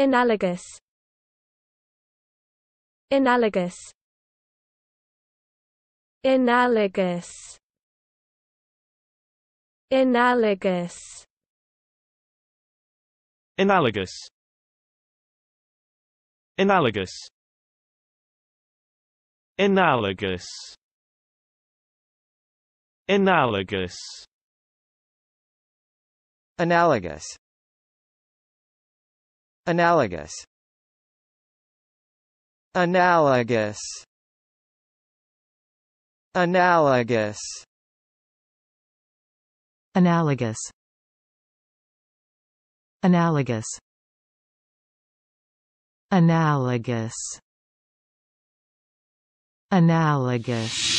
Analogous Analogous Analogous Analogous Analogous Analogous Analogous Analogous Analogous Analogous Analogous Analogous Analogous Analogous Analogous Analogous